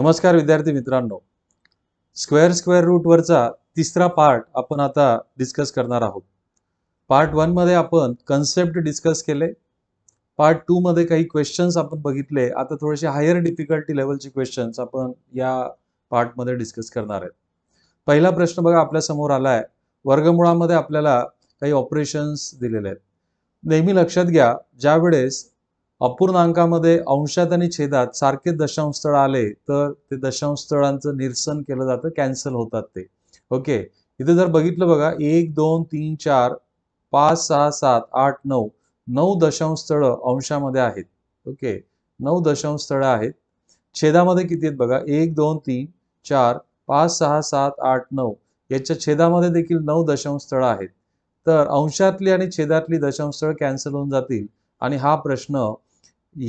नमस्कार विद्यार्थी मित्रांनो स्क्वेअर स्क्वेअर रूटवरचा तिसरा पार्ट आपण आता डिस्कस करणार आहोत पार्ट वनमध्ये आपण कन्सेप्ट डिस्कस केले पार्ट मध्ये काही क्वेश्चन्स आपण बघितले आता थोडेसे हायर डिफिकल्टी लेवलचे क्वेश्चन्स आपण या पार्टमध्ये डिस्कस करणार आहेत पहिला प्रश्न बघा आपल्या समोर आला आहे वर्गमुळामध्ये आपल्याला काही ऑपरेशन्स दिलेले आहेत नेहमी लक्षात घ्या ज्यावेळेस अपूर्णांकामध्ये अंशात आणि छेदात सारखे दशांश स्थळ आले तर ते दशांश स्थळांचं निरसन केलं जातं कॅन्सल होतात ते ओके इथे जर बघितलं बघा एक दोन तीन चार पाच सहा सात आठ नऊ नऊ दशांश स्थळ अंशामध्ये आहेत ओके नऊ दशांश स्थळ आहेत छेदामध्ये किती आहेत बघा एक दोन तीन चार पाच सहा सात आठ नऊ याच्या छेदामध्ये देखील नऊ दशांश स्थळ आहेत तर अंशातली आणि छेदातली दशांश स्थळ कॅन्सल होऊन जातील आणि हा प्रश्न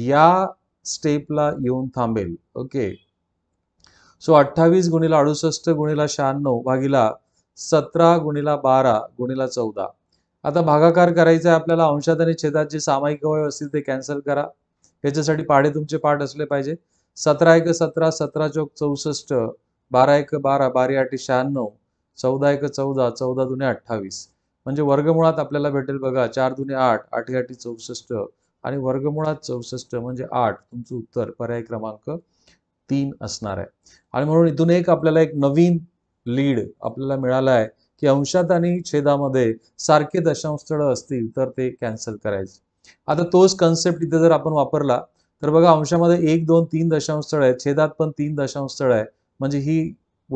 या स्टेपला येऊन थांबेल ओके सो अठ्ठावीस गुणिला अडुसष्ट गुणिला शहाण्णव भागीला सतरा गुणिला बारा गुणिला चौदा आता भागाकार करायचा आहे आपल्याला अंशात आणि छेदात जे सामायिक अवयव असतील ते कॅन्सल करा याच्यासाठी पाढे तुमचे पाठ असले पाहिजे सतरा एक सतरा सतरा चौक चौसष्ट बारा एक बारा बारी आठ शहाण्णव चौदा एक चौदा चौदा दुने अठ्ठावीस म्हणजे वर्गमुळात आपल्याला भेटेल बघा चार दुने आठ आठी आठी चौसष्ट आणि वर्गमुळात चौसष्ट म्हणजे आठ तुमचं उत्तर पर्याय क्रमांक तीन असणार आहे आणि म्हणून इथून एक आपल्याला एक नवीन लीड आपल्याला मिळाला आहे की अंशात आणि छेदामध्ये सारखे दशांश स्थळ असतील तर ते कॅन्सल करायचे आता तोच कन्सेप्ट इथे जर आपण वापरला तर बघा अंशामध्ये एक दोन तीन दशांश स्थळ आहे छेदात पण तीन दशांश स्थळ आहे म्हणजे ही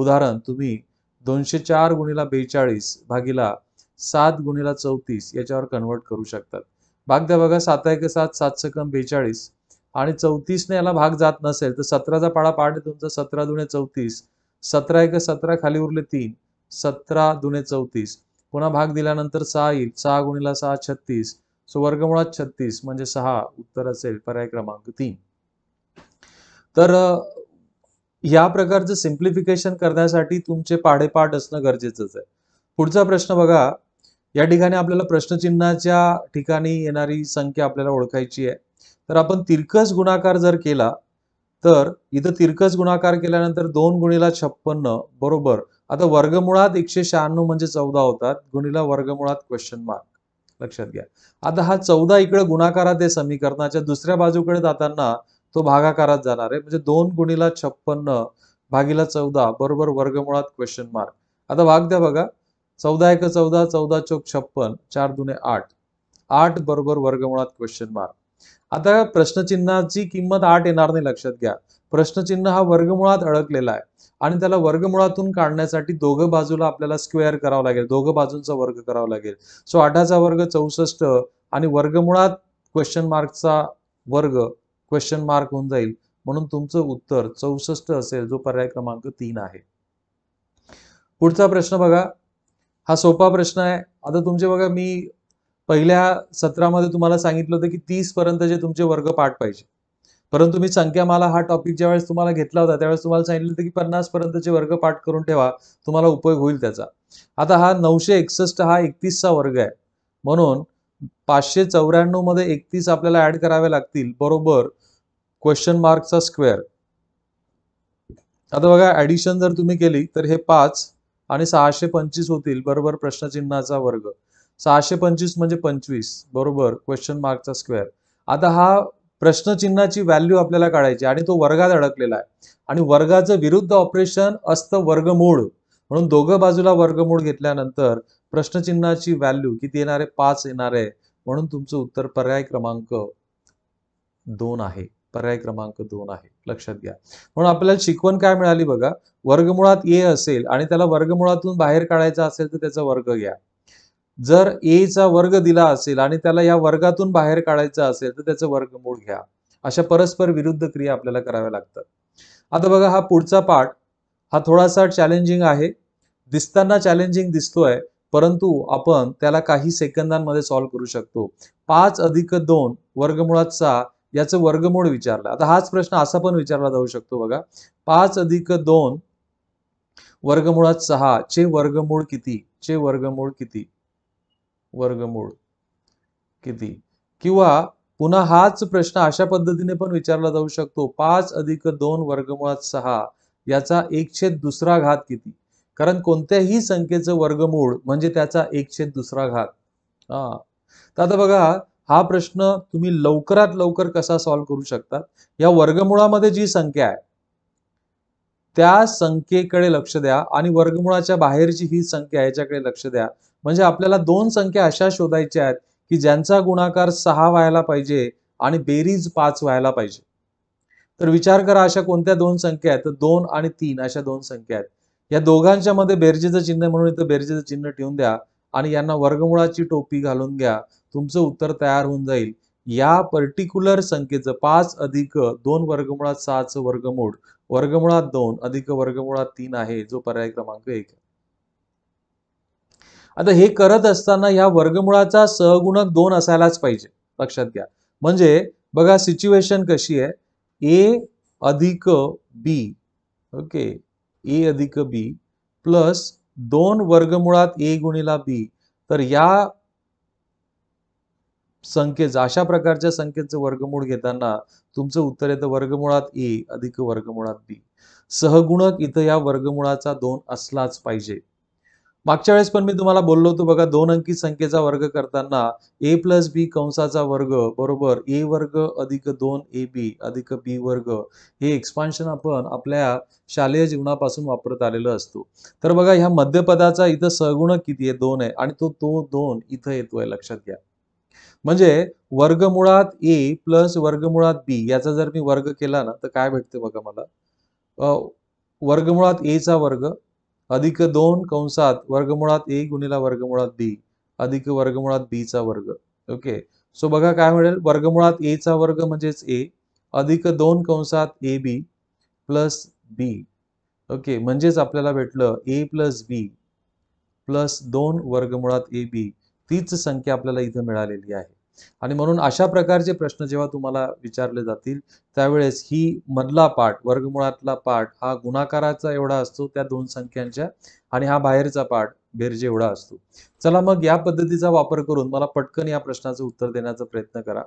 उदाहरण तुम्ही दोनशे चार गुणीला बेचाळीस भागीला सात गुणिला चौतीस याच्यावर कन्वर्ट करू शकतात भाग द्या बघा सात एक सात सात सकम बेचाळीस आणि चौतीसने याला भाग जात नसेल तर सतराचा पाडा पाठ तुमचा सतरा दुणे चौतीस सतरा एक सतरा खाली उरले तीन सतरा दुणे चौतीस पुन्हा भाग दिल्यानंतर सहा येईल सहा गुणीला सहा छत्तीस सो वर्गमुळात छत्तीस म्हणजे सहा उत्तर असेल पर्याय क्रमांक तीन तर या प्रकारचं सिम्प्लिफिकेशन करण्यासाठी तुमचे पाढेपाठ असणं गरजेचंच आहे पुढचा प्रश्न बघा या ठिकाणी आपल्याला प्रश्नचिन्हाच्या ठिकाणी येणारी संख्या आपल्याला ओळखायची आहे तर आपण तिरकस गुणाकार जर केला तर इथं तिरकस गुणाकार केल्यानंतर दोन गुणीला छप्पन्न बरोबर आता वर्गमुळात एकशे शहाण्णव म्हणजे चौदा होतात गुणीला वर्गमुळात क्वेश्चन मार्क लक्षात घ्या आता हा चौदा इकडे गुणाकारात आहे समीकरणाच्या दुसऱ्या बाजूकडे जाताना तो भागाकारात जाणार आहे म्हणजे दोन गुणीला छप्पन्न भागीला चौदा बरोबर वर्गमुळात क्वेश्चन मार्क आता भाग द्या बघा चौदा एक चौदा चौदा चौक छप्पन चार दुने आठ आठ बरोबर वर्गमुळात क्वेश्चन मार्क आता प्रश्नचिन्हाची किंमत आठ येणार नाही लक्षात घ्या प्रश्नचिन्ह हा वर्गमुळात अडकलेला आहे आणि त्याला वर्गमुळातून काढण्यासाठी दोघं बाजूला आपल्याला स्क्वेअर करावं लागेल दोघं बाजूंचा वर्ग करावा लागेल सो आठाचा वर्ग चौसष्ट आणि वर्गमुळात क्वेश्चन मार्कचा वर्ग क्वेश्चन मार्क होऊन जाईल म्हणून तुमचं उत्तर चौसष्ट असेल जो पर्याय क्रमांक तीन आहे पुढचा प्रश्न बघा हा सोपा प्रश्न आहे आता तुमचे बघा मी पहिल्या सत्रामध्ये तुम्हाला सांगितलं होतं की तीस पर्यंत जे तुमचे वर्ग पाठ पाहिजे परंतु मी मला हा टॉपिक ज्यावेळेस तुम्हाला घेतला होता त्यावेळेस तुम्हाला सांगितलं होतं की पन्नास पर्यंतचे वर्ग पाठ करून ठेवा तुम्हाला उपयोग होईल त्याचा आता हा नऊशे एकसष्ट हा एकतीसचा वर्ग आहे म्हणून पाचशे चौऱ्याण्णव मध्ये एकतीस आपल्याला ऍड करावे लागतील बरोबर क्वेश्चन मार्कचा स्क्वेअर आता बघा ऍडिशन जर तुम्ही केली तर हे पाच आणि सहाशे पंचवीस होतील बरोबर प्रश्नचिन्हाचा वर्ग सहाशे पंचवीस म्हणजे पंचवीस बरोबर क्वेश्चन मार्कचा स्क्वेअर आता हा प्रश्नचिन्हाची व्हॅल्यू आपल्याला काढायची आणि तो वर्गात अडकलेला आहे आणि वर्गाचं विरुद्ध ऑपरेशन असतं वर्गमूळ म्हणून दोघं बाजूला वर्गमूळ घेतल्यानंतर प्रश्नचिन्हाची व्हॅल्यू किती येणार आहे पाच येणार आहे म्हणून तुमचं उत्तर पर्याय क्रमांक दोन आहे पर्याय क्रमांक दोन आहे लक्षात घ्या म्हणून आपल्याला शिकवण काय मिळाली बघा वर्गमुळात ए असेल आणि त्याला वर्गमुळातून बाहेर काढायचा असेल तर त्याचा वर्ग घ्या जर एचा वर्ग दिला असेल आणि त्याला या वर्गातून बाहेर काढायचा असेल तर त्याचं वर्गमूळ घ्या अशा परस्पर विरुद्ध क्रिया आपल्याला कराव्या लागतात आता बघा हा पुढचा पाठ हा थोडासा चॅलेंजिंग आहे दिसताना चॅलेंजिंग दिसतोय परंतु आपण त्याला काही सेकंदांमध्ये सॉल्व्ह करू शकतो पाच अधिक दोन वर्गमुळाचा याचं वर्गमूळ विचारलं आता हाच प्रश्न असा पण विचारला जाऊ शकतो बघा पाच अधिक दोन वर्गमुळात सहा चे वर्गमूळ किती चे वर्गमूळ किती वर्गमूळ किती किंवा पुन्हा हाच प्रश्न अशा पद्धतीने पण विचारला जाऊ शकतो पाच अधिक दोन वर्गमुळात सहा याचा छेद दुसरा घात किती कारण कोणत्याही संख्येचं वर्गमूळ म्हणजे त्याचा छेद दुसरा घात हा तर आता बघा हा प्रश्न तुम्ही लवकरात लवकर कसा सॉल्व्ह करू शकता या वर्गमुळामध्ये जी संख्या आहे त्या संख्येकडे लक्ष द्या आणि वर्गमुळाच्या बाहेरची ही संख्या याच्याकडे लक्ष द्या म्हणजे आपल्याला दोन संख्या अशा शोधायच्या आहेत की ज्यांचा गुणाकार सहा व्हायला पाहिजे आणि बेरीज पाच व्हायला पाहिजे तर विचार करा अशा कोणत्या दोन संख्या आहेत तर दोन आणि तीन अशा दोन संख्या आहेत या दोघांच्या मध्ये बेरजेचं चिन्ह म्हणून इथं बेरजेचं चिन्ह ठेवून द्या आणि यांना वर्गमुळाची टोपी घालून घ्या तुमचं उत्तर तयार होऊन जाईल या पर्टिक्युलर संख्येचं पाच अधिक दोन वर्गमुळात सहाचं वर्गमूळ वर्गमुळात दोन अधिक वर्गमुळात तीन आहे जो पर्याय क्रमांक एक आता हे करत असताना या वर्गमुळाचा सहगुणक दोन असायलाच पाहिजे लक्षात घ्या म्हणजे बघा सिच्युएशन कशी आहे ए अधिक बी ओके ए अधिक बी प्लस दोन वर्गमुळात ए गुणिला बी तर या संख्येचं अशा प्रकारच्या संख्येचं वर्गमूळ घेताना तुमचं उत्तर येतं वर्गमुळात ए अधिक वर्गमुळात बी सहगुणक इथं या वर्गमुळाचा दोन असलाच पाहिजे मागच्या वेळेस पण मी तुम्हाला बोललो होतो बघा दोन अंकी संख्येचा वर्ग करताना ए प्लस बी कंसाचा वर्ग बरोबर ए वर्ग अधिक दोन ए बी अधिक बी वर्ग हे एक्सपान्शन आपण आपल्या शालेय जीवनापासून वापरत आलेलो असतो तर बघा ह्या मध्यपदाचा इथं सहगुणक किती आहे दोन आहे आणि तो तो दोन इथं येतोय लक्षात घ्या म्हणजे वर्गमुळात ए प्लस वर्गमुळात बी याचा जर मी वर्ग केला ना तर काय भेटते बघा मला वर्गमुळात एचा वर्ग अधिक दोन कंसात वर्गमुळात ए गुणिला वर्गमुळात बी अधिक वर्गमुळात बीचा वर्ग ओके सो बघा काय मिळेल वर्गमुळात एचा वर्ग म्हणजेच ए अधिक दोन कंसात A B plus B okay म्हणजेच आपल्याला भेटलं ए प्लस बी प्लस दोन वर्गमुळात ए बी तीच संख्या आपल्याला इथं मिळालेली आहे आणि म्हणून अशा प्रकारचे प्रश्न जेव्हा तुम्हाला विचारले जातील त्यावेळेस ही मधला पाठ वर्गमुळातला पाठ हा गुणाकाराचा एवढा असतो त्या दोन संख्यांच्या आणि हा बाहेरचा पाठ बेरजे एवढा असतो चला मग या पद्धतीचा वापर करून मला पटकन या प्रश्नाचं उत्तर देण्याचा प्रयत्न करा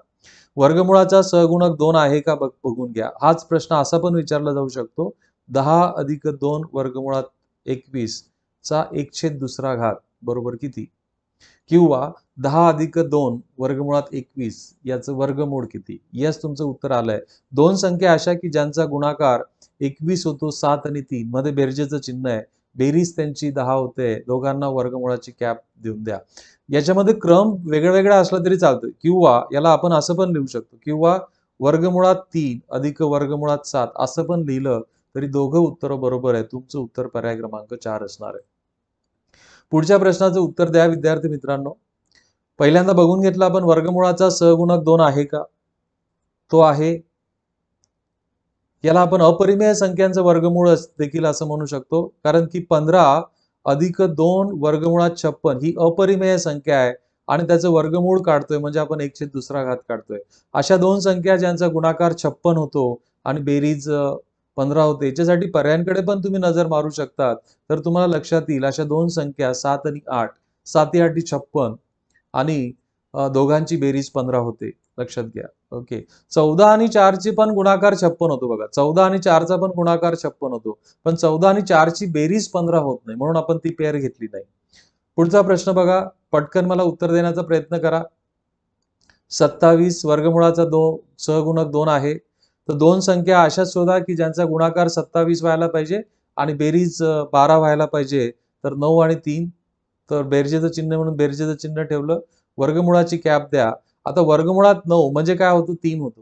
वर्गमुळाचा सहगुणक दोन आहे का बघ बघून घ्या हाच प्रश्न असा पण विचारला जाऊ शकतो दहा अधिक दोन वर्गमुळात एकवीस चा एकशे दुसरा घात बरोबर किती किंवा दहा अधिक दोन वर्गमुळात एकवीस याचं वर्गमूळ किती याच तुमचं उत्तर आलंय दोन संख्या अशा की ज्यांचा गुणाकार एकवीस होतो सात आणि तीन मध्ये बेरजेचं चिन्ह आहे बेरीज त्यांची दहा होते दोघांना वर्गमुळाची कॅप देऊन द्या याच्यामध्ये क्रम वेगळा असला तरी चालतो किंवा याला आपण असं पण लिहू शकतो किंवा वर्गमुळात तीन अधिक वर्गमुळात सात असं पण लिहिलं तरी दोघं उत्तर बरोबर आहे तुमचं उत्तर पर्याय क्रमांक चार असणार आहे पुढच्या प्रश्नाचं उत्तर द्या विद्यार्थी मित्रांनो पहिल्यांदा बघून घेतलं आपण वर्गमुळाचा सहगुणक दोन आहे का तो आहे याला आपण अपरिमेय संख्यांचं वर्गमूळ देखील असं म्हणू शकतो कारण की पंधरा अधिक दोन वर्गमुळात छप्पन ही अपरिमेय संख्या आहे आणि त्याचं वर्गमूळ काढतोय म्हणजे आपण एकशे दुसरा घात काढतोय अशा दोन संख्या ज्यांचा गुणाकार छप्पन होतो आणि बेरीज पंधरा होते याच्यासाठी पर्यायांकडे पण तुम्ही नजर मारू शकतात तर तुम्हाला लक्षात येईल अशा दोन संख्या सात आणि आठ साती आठी छप्पन आणि दोघांची बेरीज पंधरा होते लक्षात घ्या ओके चौदा आणि ची पण गुणाकार छप्पन होतो बघा चौदा आणि चारचा पण गुणाकार छप्पन होतो पण चौदा आणि चारची बेरीज पंधरा होत नाही म्हणून आपण ती पेअर घेतली नाही पुढचा प्रश्न बघा पटकन मला उत्तर देण्याचा प्रयत्न करा सत्तावीस वर्गमुळाचा दो सहगुणक दोन आहे तर दोन संख्या अशा शोधा की ज्यांचा गुणाकार सत्तावीस व्हायला पाहिजे आणि बेरीज बारा व्हायला पाहिजे तर नऊ आणि तीन तर बेरजेचं चिन्ह म्हणून बेरजेचं चिन्ह ठेवलं वर्गमुळाची कॅप द्या आता वर्गमुळात नऊ म्हणजे काय होतं तीन होतो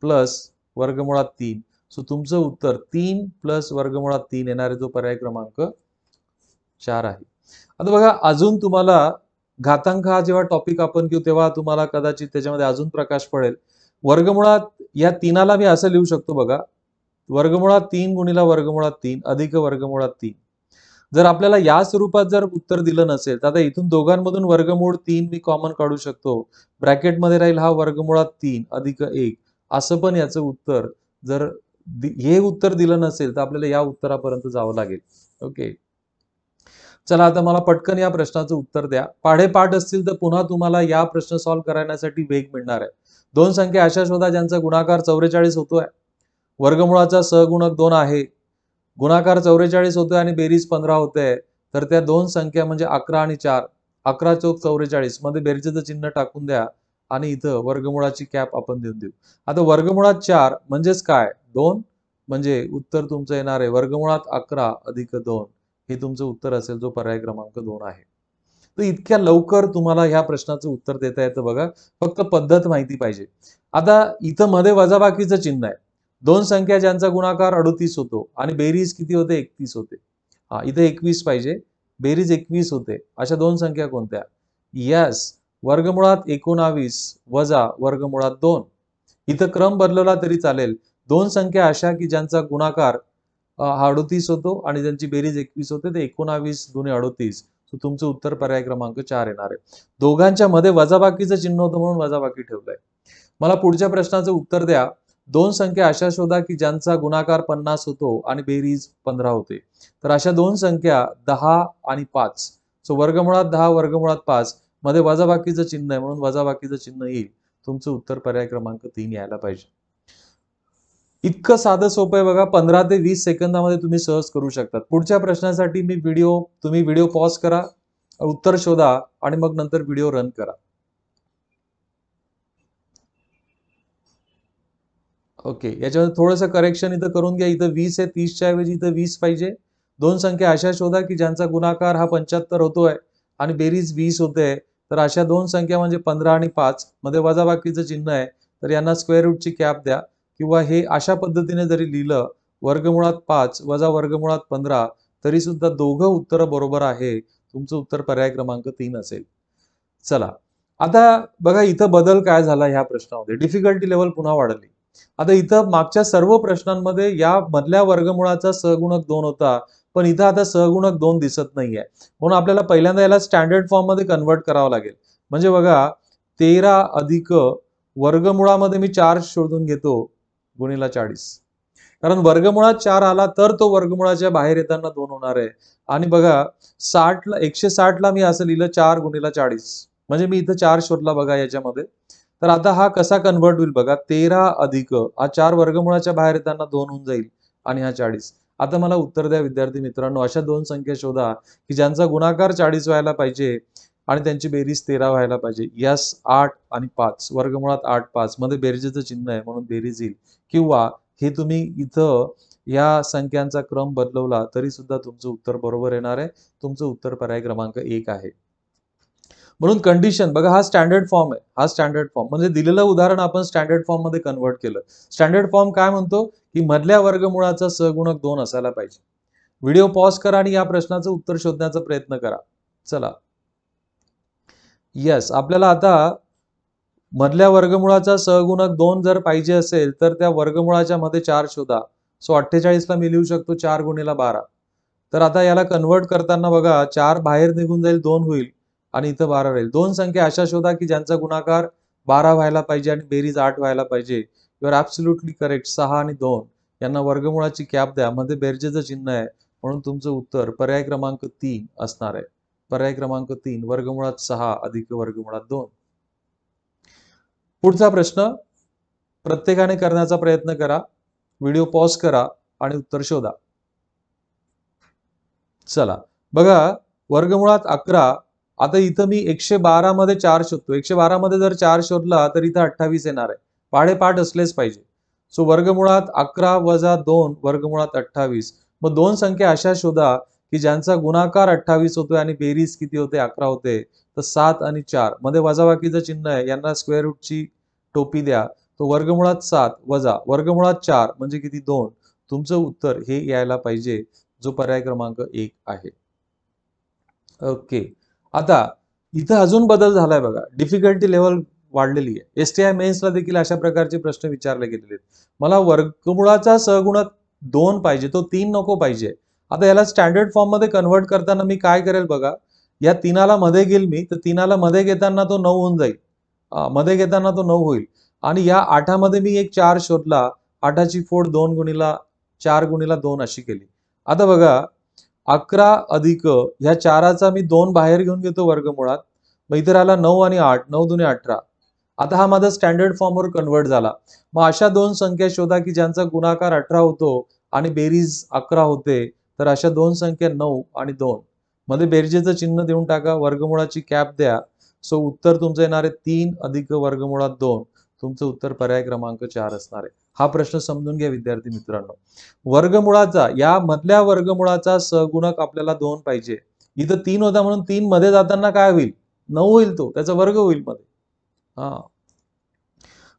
प्लस वर्गमुळात तीन सो तुमचं उत्तर तीन प्लस वर्गमुळात तीन येणारे जो पर्याय क्रमांक चार आहे आता बघा अजून तुम्हाला घातांक हा जेव्हा टॉपिक आपण घेऊ तेव्हा तुम्हाला कदाचित त्याच्यामध्ये अजून प्रकाश पडेल वर्गमुळात या तीनाला मी असं लिहू शकतो बघा वर्गमुळात तीन गुणीला वर्गमुळात तीन अधिक वर्गमुळात तीन जर आपल्याला या स्वरूपात जर उत्तर दिलं नसेल तर आता इथून दोघांमधून वर्गमूळ तीन मी कॉमन काढू शकतो ब्रॅकेटमध्ये राहील हा वर्गमुळात तीन अधिक एक असं पण याचं उत्तर जर हे उत्तर दिलं नसेल तर आपल्याला या उत्तरापर्यंत जावं लागेल ओके चला आता मला पटकन या प्रश्नाचं उत्तर द्या पाढेपाठ असतील तर पुन्हा तुम्हाला या प्रश्न सॉल्व्ह करण्यासाठी वेग मिळणार आहे दोन संख्या अशा शोधा ज्यांचा गुणाकार चौवेचाळीस होतोय वर्गमुळाचा सहगुणक दोन आहे गुणाकार चौवेचाळीस होतोय आणि बेरीज पंधरा होते तर त्या दोन संख्या म्हणजे अकरा आणि चार अकरा चौक चौवेचाळीस मध्ये बेरीजेचं चिन्ह टाकून द्या आणि इथं वर्गमुळाची कॅप आपण देऊन देऊ आता वर्गमुळात चार म्हणजेच काय दोन म्हणजे उत्तर तुमचं येणार आहे वर्गमुळात अकरा अधिक दोन हे तुमचं उत्तर असेल जो पर्याय क्रमांक दोन आहे तर इतक्या लवकर तुम्हाला ह्या प्रश्नाचं उत्तर देता येतं बघा फक्त पद्धत माहिती पाहिजे आता इथं मध्ये वजाबाकीचं चिन्ह आहे दोन संख्या ज्यांचा गुणाकार अडतीस होतो आणि बेरीज किती होते एकतीस होते हा इथे एकवीस पाहिजे बेरीज एकवीस होते अशा दोन संख्या कोणत्या यस वर्गमुळात एकोणावीस वजा वर्गमुळात दोन इथं क्रम बदलला तरी चालेल दोन संख्या अशा की ज्यांचा गुणाकार अडोतीस होतो आणि त्यांची बेरीज एकवीस होते ते एकोणावीस दोन्ही अडोतीस सो तुमचं उत्तर पर्याय क्रमांक चार येणार आहे दोघांच्या मध्ये वजाबाकीचं चिन्ह होतं म्हणून वजाबाकी ठेवलंय मला पुढच्या प्रश्नाचं उत्तर द्या दोन संख्या अशा शोधा की ज्यांचा गुणाकार पन्नास होतो आणि बेरीज पंधरा होते तर अशा दोन संख्या दहा आणि पाच सो वर्गमुळात दहा वर्गमुळात पाच मध्ये वजाबाकीचं चिन्ह आहे म्हणून वजाबाकीचं चिन्ह येईल तुमचं उत्तर पर्याय क्रमांक तीन यायला पाहिजे इतकं साधं सोपं आहे बघा पंधरा ते वीस सेकंदामध्ये तुम्ही सहज करू शकता पुढच्या प्रश्नासाठी मी व्हिडिओ तुम्ही व्हिडिओ पॉज करा उत्तर शोधा आणि मग नंतर व्हिडिओ रन करा ओके याच्यामध्ये थोडंसं करेक्शन इथं करून घ्या इथं वीस आहे तीसच्या ऐवजी इथं वीस पाहिजे दोन संख्या अशा शोधा की ज्यांचा गुणाकार हा पंच्याहत्तर होतोय आणि बेरीज वीस होते तर अशा दोन संख्या म्हणजे पंधरा आणि पाच मध्ये वजाबाकीचं चिन्ह आहे तर यांना स्क्वेअर रूटची कॅप द्या किंवा हे अशा पद्धतीने जरी लिहिलं वर्गमुळात पाच वजा वर्गमुळात पंधरा तरी सुद्धा दोघं उत्तर बरोबर आहे तुमचं उत्तर पर्याय क्रमांक तीन असेल चला आता बघा इथं बदल काय झाला ह्या प्रश्नामध्ये डिफिकल्टी लेवल पुन्हा वाढली आता इथं मागच्या सर्व प्रश्नांमध्ये या मधल्या वर्गमुळाचा सहगुणक दोन होता पण इथं आता सहगुणक दोन दिसत नाहीये म्हणून आपल्याला पहिल्यांदा याला स्टँडर्ड फॉर्म मध्ये कन्वर्ट करावं लागेल म्हणजे बघा तेरा अधिक वर्गमुळामध्ये मी चार शोधून घेतो गुणिला चाळीस कारण वर्गमुळात चार आला तर तो वर्गमुळाच्या बाहेर येताना दोन होणार आहे आणि बघा साठला एकशे ला मी असं लिहिलं चार गुणिला चाळीस म्हणजे मी इथं चार शोधला बघा याच्यामध्ये तर आता हा कसा कन्वर्ट होईल बघा तेरा अधिक हा चार वर्गमुळाच्या बाहेर येताना दोन होऊन जाईल आणि हा चाळीस आता मला उत्तर द्या विद्यार्थी मित्रांनो अशा दोन संख्या शोधा की ज्यांचा गुणाकार चाळीस व्हायला पाहिजे आणि त्यांची बेरीज तेरा व्हायला पाहिजे यास आठ आणि पाच वर्गमुळात आठ पाच मध्ये बेरीजेचं चिन्ह आहे म्हणून बेरीज येईल किंवा हे तुम्ही इथं या संख्यांचा क्रम बदलवला तरी सुद्धा तुमचं उत्तर बरोबर येणार आहे तुमचं उत्तर पर्याय क्रमांक एक आहे म्हणून कंडिशन बघा हा स्टँडर्ड फॉर्म आहे हा स्टँडर्ड फॉर्म म्हणजे दिलेलं उदाहरण आपण स्टँडर्ड फॉर्म मध्ये कन्व्हर्ट केलं स्टँडर्ड फॉर्म काय म्हणतो की मधल्या वर्गमुळाचा सगुणक दोन असायला पाहिजे व्हिडिओ पॉज करा आणि या प्रश्नाचं उत्तर शोधण्याचा प्रयत्न करा चला यस आपल्याला आता मधल्या वर्गमुळाचा सहगुणक दोन जर पाहिजे असेल तर त्या वर्गमुळाच्या मध्ये चार शोधा सो अठ्ठेचाळीसला मी लिहू शकतो चार गुणीला बारा तर आता याला कन्वर्ट करताना बघा चार बाहेर निघून जाईल दोन होईल आणि इथं बारा राहील दोन संख्या अशा शोधा की ज्यांचा गुणाकार बारा व्हायला पाहिजे आणि बेरीज आठ व्हायला पाहिजे युआर ॲब्सुल्युटली करेक्ट सहा आणि दोन यांना वर्गमुळाची कॅप द्या मध्ये बेरजेचं चिन्ह आहे म्हणून तुमचं उत्तर पर्याय क्रमांक तीन असणार आहे पर्याय क्रमांक तीन वर्गमुळात सहा अधिक वर्गमुळात दोन पुढचा प्रश्न प्रत्येकाने करण्याचा प्रयत्न करा व्हिडिओ पॉज करा आणि उत्तर शोधा चला बघा वर्गमुळात अकरा आता इथं मी एकशे बारा मध्ये चार शोधतो एकशे बारा मध्ये जर चार शोधला तर इथं अठ्ठावीस येणार आहे पाठ असलेच पाहिजे सो वर्गमुळात अकरा वजा दोन वर्गमुळात अठ्ठावीस मग दोन संख्या अशा शोधा की ज्यांचा गुणाकार अठ्ठावीस होतोय आणि बेरीज किती होते अकरा होते तर सात आणि चार मध्ये वजाबाकीचं चिन्ह आहे यांना स्क्वेअर रूटची टोपी द्या तो वर्गमुळात सात वजा वर्गमुळात चार म्हणजे किती दोन तुमचं उत्तर हे यायला पाहिजे जो पर्याय क्रमांक एक आहे ओके आता इथं अजून बदल झालाय बघा डिफिकल्टी लेवल वाढलेली आहे एस टी आय मेन्सला देखील अशा प्रकारचे प्रश्न विचारले गेलेले आहेत मला वर्गमुळाचा सहगुणात दोन पाहिजे तो तीन नको पाहिजे आता याला स्टँडर्ड फॉर्म मध्ये कन्वर्ट करताना मी काय करेल बघा या तिनाला मध्ये गेल मी तर तिनाला मध्ये घेताना तो नऊ होऊन जाईल मध्ये घेताना तो नऊ होईल आणि या आठामध्ये मी एक चार शोधला आठाची फोड दोन गुणीला चार गुणीला दोन अशी केली आता बघा अकरा अधिक ह्या चाराचा मी दोन बाहेर घेऊन घेतो वर्गमुळात मग इथे राहिला नऊ आणि आठ नऊ दुने अठरा आता हा माझा स्टँडर्ड फॉर्मवर कन्वर्ट झाला मग अशा दोन संख्या शोधा की ज्यांचा गुणाकार अठरा होतो आणि बेरीज अकरा होते तर अशा दोन संख्या नऊ आणि दोन मध्ये बेरजेचं चिन्ह देऊन टाका वर्गमुळाची कॅप द्या सो उत्तर तुमचं येणार आहे तीन अधिक वर्गमुळात दोन तुमचं उत्तर पर्याय क्रमांक चार असणार आहे हा प्रश्न समजून घ्या विद्यार्थी मित्रांनो वर्गमुळाचा या मधल्या वर्गमुळाचा सहगुणक आपल्याला दोन पाहिजे इथं तीन होता म्हणून तीन मध्ये जाताना काय होईल नऊ होईल तो त्याचा वर्ग होईल मध्ये हा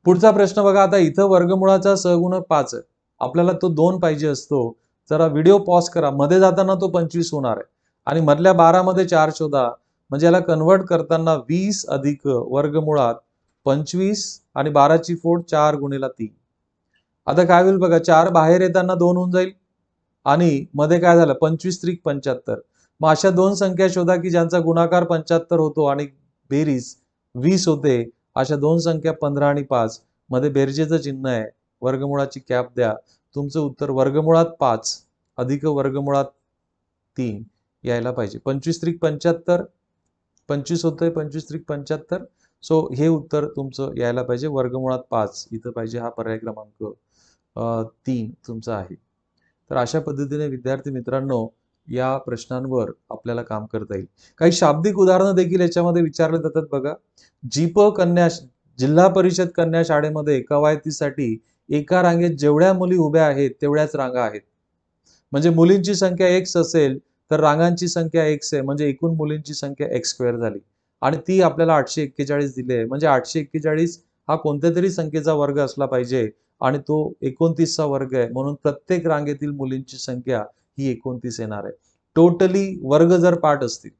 पुढचा प्रश्न बघा आता इथं वर्गमुळाचा सहगुणक पाच आहे आपल्याला तो दोन पाहिजे असतो जरा व्हिडिओ पॉज करा मध्ये जाताना तो पंचवीस होणार आहे आणि मधल्या मध्ये चार शोधा म्हणजे याला कन्वर्ट करताना वीस अधिक वर्गमुळात पंचवीस आणि बाराची फोड चार गुणिला तीन आता काय होईल बघा चार बाहेर येताना दोन होऊन जाईल आणि मध्ये काय झालं पंचवीस त्रिक पंच्याहत्तर मग अशा दोन संख्या शोधा की ज्यांचा गुणाकार पंच्याहत्तर होतो आणि बेरीज वीस होते अशा दोन संख्या पंधरा आणि पाच मध्ये बेरजेचं चिन्ह आहे वर्गमुळाची कॅप द्या तुमचं उत्तर वर्गमुळात पाच अधिक वर्गमुळात तीन यायला पाहिजे पंचवीस त्रिक पंच्याहत्तर पंचवीस होतंय पंचवीस त्रिक पंच्याहत्तर सो हे उत्तर तुमचं यायला पाहिजे वर्गमुळात पाच इथं पाहिजे हा पर्याय क्रमांक तीन तुमचा आहे तर अशा पद्धतीने विद्यार्थी मित्रांनो या प्रश्नांवर आपल्याला काम करता येईल काही शाब्दिक उदाहरणं देखील याच्यामध्ये विचारले जातात बघा जीप कन्या जिल्हा परिषद कन्या शाळेमध्ये कवायतीसाठी एका रांगेत जेवढ्या मुली उभ्या आहेत तेवढ्याच रांगा आहेत म्हणजे मुलींची संख्या एक्स असेल तर रांगांची संख्या एक्स आहे म्हणजे एकूण मुलींची संख्या एक्स स्क्वेअर झाली आणि ती आपल्याला आठशे एक्केचाळीस दिली आहे म्हणजे आठशे एक्केचाळीस हा कोणत्या तरी संख्येचा वर्ग असला पाहिजे आणि तो एकोणतीसचा वर्ग आहे म्हणून प्रत्येक रांगेतील मुलींची संख्या ही एकोणतीस येणार आहे टोटली वर्ग जर पाठ असतील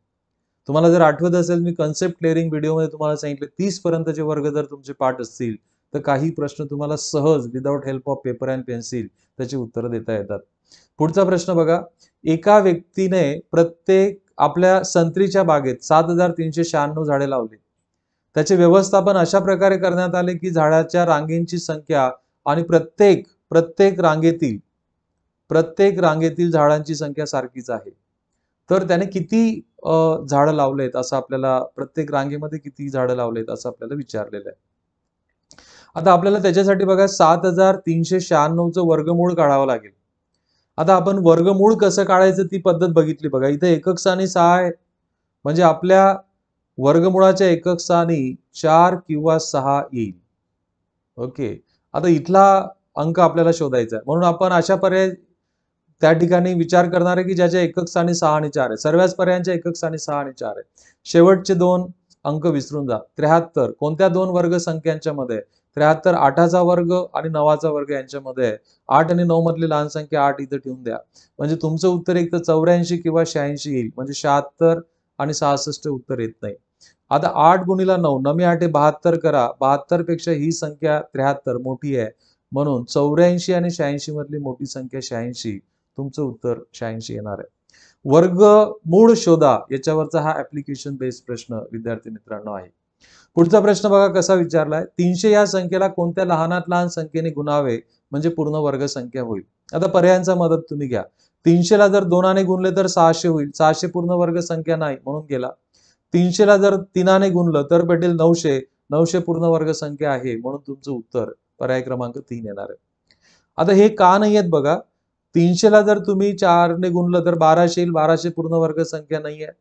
तुम्हाला जर आठवत असेल मी कन्सेप्ट क्लिअरिंग व्हिडिओमध्ये तुम्हाला सांगितले तीस पर्यंतचे वर्ग जर तुमचे पाठ असतील तर काही प्रश्न तुम्हाला सहज without help of paper and pencil त्याची उत्तरं देता येतात पुढचा प्रश्न बघा एका व्यक्तीने प्रत्येक आपल्या संत्रीच्या बागेत सात हजार तीनशे शहाण्णव झाडे लावली त्याचे व्यवस्थापन अशा प्रकारे करण्यात आले की झाडाच्या रांगेंची संख्या आणि प्रत्येक प्रत्येक रांगेतील प्रत्येक रांगेतील झाडांची संख्या सारखीच आहे तर त्याने किती झाडं लावलेत असं आपल्याला प्रत्येक रांगेमध्ये किती झाडं लावलेत असं आपल्याला विचारलेलं आहे आता आपल्याला त्याच्यासाठी बघा सात हजार तीनशे शहाण्णवचं वर्गमूळ काढावं लागेल आता आपण वर्गमूळ कसं काढायचं ती पद्धत बघितली बघा इथे एकक स्थानी सहा आहे म्हणजे आपल्या वर्गमुळाच्या एकक स्थानी चार किंवा सहा येईल ओके आता इथला अंक आपल्याला शोधायचा आहे म्हणून आपण अशा पर्याय त्या ठिकाणी विचार करणार आहे की ज्याच्या एकक स्थानी सहा आणि चार आहे सर्वच पर्यायांच्या एकक स्थानी सहा आणि चार आहे शेवटचे दोन अंक विसरून जा त्र्याहत्तर कोणत्या दोन वर्ग संख्यांच्या मध्ये त्र्याहत्तर आठाचा वर्ग आणि नवाचा वर्ग यांच्यामध्ये आहे आठ आणि नऊ मधली लहान संख्या आठ इथं ठेवून द्या म्हणजे तुमचं उत्तर एक तर चौऱ्याऐंशी किंवा शहाऐंशी येईल म्हणजे शहात्तर आणि सहासष्ट उत्तर येत नाही आता आठ गुणीला नऊ नमी आठे बहात्तर करा बहात्तर पेक्षा ही संख्या त्र्याहत्तर मोठी आहे म्हणून चौऱ्याऐंशी आणि शहाऐंशी मधली मोठी संख्या शहाऐंशी तुमचं उत्तर शहाऐंशी येणार आहे वर्ग मूळ शोधा याच्यावरचा हा ऍप्लिकेशन बेस्ड प्रश्न विद्यार्थी मित्रांनो आहे पुढचा प्रश्न बघा कसा विचारलाय तीनशे या संख्येला कोणत्या लहानात लहान संख्येने गुणावे म्हणजे पूर्ण वर्ग संख्या होईल आता पर्यायांचा मदत तुम्ही घ्या तीनशेला जर दोनाने गुणले तर सहाशे होईल सहाशे पूर्ण वर्ग संख्या नाही म्हणून गेला तीनशेला जर तीनाने गुणलं तर भेटेल नऊशे नऊशे पूर्ण वर्ग संख्या आहे म्हणून तुमचं उत्तर पर्याय क्रमांक तीन येणार आहे आता हे का नाही आहेत बघा तीनशेला जर तुम्ही चारने गुणलं तर बाराशे येईल बाराशे पूर्ण वर्ग संख्या नाही आहे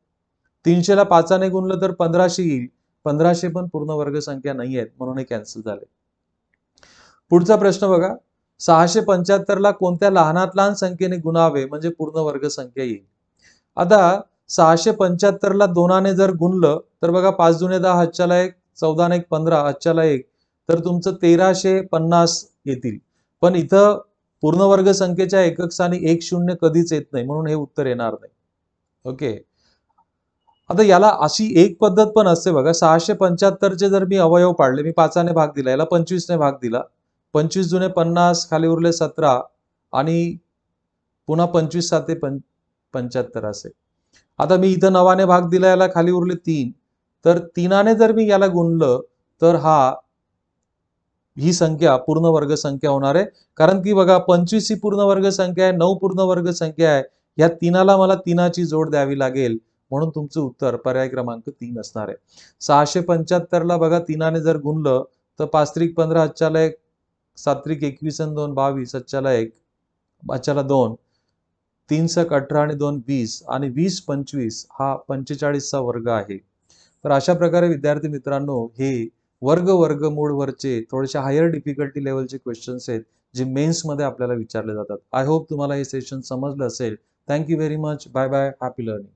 तीनशेला पाचाने गुणलं तर पंधराशे येईल पंधराशे पण पूर्ण वर्ग संख्या नाही आहेत म्हणून हे कॅन्सल झाले पुढचा प्रश्न बघा सहाशे ला कोणत्या लहानात लहान संख्येने गुणावे म्हणजे पूर्ण वर्ग संख्या येईल आता सहाशे ला दोनाने जर गुणलं तर बघा पाच जुने दहा हच्च्याला एक चौदाने एक पंधरा हच्च्याला एक तर तुमचं तेराशे पन्नास येतील पण इथं पूर्ण वर्ग संख्येच्या एकक स्थानी एक शून्य कधीच येत नाही म्हणून हे उत्तर येणार नाही ओके आता याला अशी एक पद्धत पण असते बघा सहाशे पंच्याहत्तरचे जर मी अवयव पाडले मी पाचाने भाग दिला याला पंचवीसने भाग दिला पंचवीस जुने पन्नास खाली उरले सतरा आणि पुन्हा पंचवीस साते पं पंच्याहत्तर असे आता मी इथं नवाने भाग दिला याला खाली उरले तीन तर तीनाने जर मी याला गुणलं तर हा ही संख्या पूर्ण वर्ग संख्या होणार आहे कारण की बघा पंचवीस ही पूर्ण वर्ग संख्या आहे नऊ पूर्ण वर्ग संख्या आहे या तीनाला मला तीनाची जोड द्यावी लागेल म्हणून तुमचं उत्तर पर्याय क्रमांक तीन असणार आहे सहाशे ला बघा तीनाने जर गुणलं तर पाच पंधरा हच्च्याला एक सात एकवीस आणि दोन बावीस हच्च्याला एक हच्च्याला दोन तीन सक अठरा आणि दोन वीस आणि वीस पंचवीस हा पंचेचाळीसचा वर्ग आहे तर अशा प्रकारे विद्यार्थी मित्रांनो हे वर्ग वर्ग वरचे थोडेसे हायर डिफिकल्टी लेवलचे क्वेश्चन्स आहेत जे मेन्स मध्ये आपल्याला विचारले जातात आय होप तुम्हाला हे सेशन समजलं असेल thank you very much bye bye happy learning